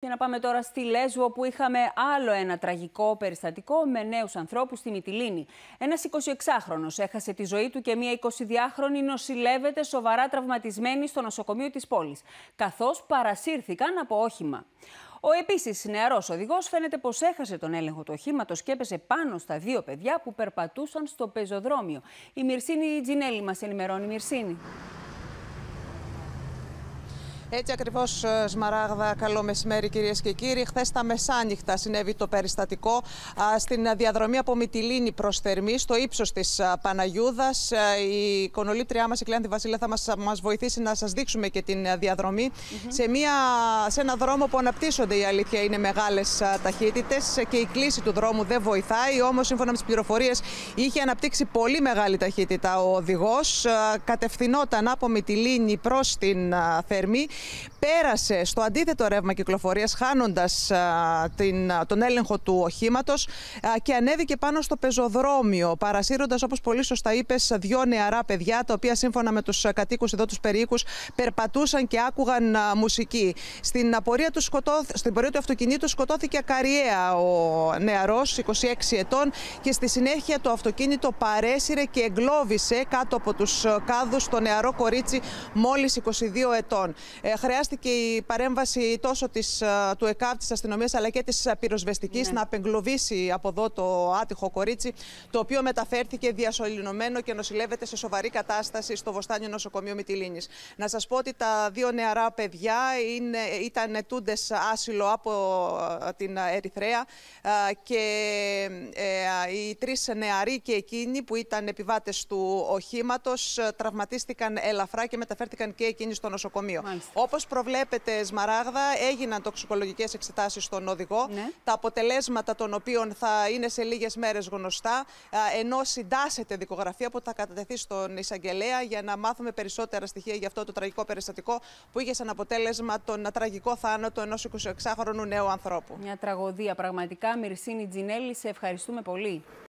Και να πάμε τώρα στη Λέσβο, όπου είχαμε άλλο ένα τραγικό περιστατικό με νέους ανθρώπους στη Μυτιλίνη. Ένας 26χρονος έχασε τη ζωή του και μία 22χρονη νοσηλεύεται σοβαρά τραυματισμένη στο νοσοκομείο της πόλης, καθώς παρασύρθηκαν από όχημα. Ο επίσης νεαρός οδηγός φαίνεται πως έχασε τον έλεγχο του οχήματος και έπεσε πάνω στα δύο παιδιά που περπατούσαν στο πεζοδρόμιο. Η Μυρσίνη Τζινέλη μας ενημερώνει, Μυρσίνη. Έτσι ακριβώς, ε, Σμαράγδα, καλό μεσημέρι, κυρίες και κύριοι. Χθες τα μεσάνυχτα συνέβη το περιστατικό στην διαδρομή από Μυτιλίνη προς Θερμή, στο ύψος της Παναγιούδας. Ε, η κονολήτριά μας, η Κλέαντη Βασίλε, θα μας μας βοηθήσει να σας δείξουμε και την ε, διαδρομη σε, μια, σε ένα δρόμο που αναπτύσσονται, η αλήθεια είναι, μεγάλες ταχύτητες και η κλίση του δρόμου δεν βοηθάει. Όμως, σύμφωνα με τις πληροφορίες, είχε αναπτύξει πολύ μεγάλη ταχύτητα ο οδηγός. Κατευθυνόταν από Μυτιλίνη προς την Θερμή πέρασε στο αντίθετο ρεύμα κυκλοφορίας, χάνοντας τον έλεγχο του οχήματος και ανέβηκε πάνω στο πεζοδρόμιο, παρασύροντας, όπως πολύ σωστά είπες, δύο νεαρά παιδιά, τα οποία σύμφωνα με τους κατοίκους εδώ, τους περίοικους, περπατούσαν και άκουγαν μουσική. Στην πορεία του, Στην πορεία του αυτοκινήτου σκοτώθηκε ακαριέα ο νεαρός, 26 ετών, και στη συνέχεια το αυτοκίνητο παρέσυρε και εγκλώβησε κάτω από τους κάδους το νεαρό κορίτσι μόλις 22 ετών. Ε, χρειάστηκε η παρέμβαση τόσο της, ε, του ΕΚΑΒ, της αστυνομίας αλλά και της ε, πυροσβεστικής ναι. να απεγκλωβίσει από εδώ το άτυχο κορίτσι, το οποίο μεταφέρθηκε διασωληνωμένο και νοσηλεύεται σε σοβαρή κατάσταση στο Βοστάνιο Νοσοκομείο Μητυλίνη. Να σας πω ότι τα δύο νεαρά παιδιά είναι, ήταν ετούντες άσυλο από την Ερυθρέα και οι τρεις νεαροί και εκείνοι που ήταν επιβάτες του οχήματος τραυματίστηκαν ελαφρά και μεταφέρθηκαν και εκείνοι στο νοσοκομείο. Μάλιστα. Όπως προβλέπετε, Σμαράγδα, έγιναν τοξικολογικές εξετάσεις στον οδηγό, ναι. τα αποτελέσματα των οποίων θα είναι σε λίγες μέρες γνωστά, ενώ συντάσσεται δικογραφία που θα κατατεθεί στον εισαγγελέα για να μάθουμε περισσότερα στοιχεία για αυτό το τραγικό περιστατικό που είχε σαν αποτέλεσμα τον τραγικό θάνατο ενός 26χρονου νέου ανθρώπου. Μια τραγωδία πραγματικά. Μυρσίνη Τζινέλη, σε ευχαριστούμε πολύ.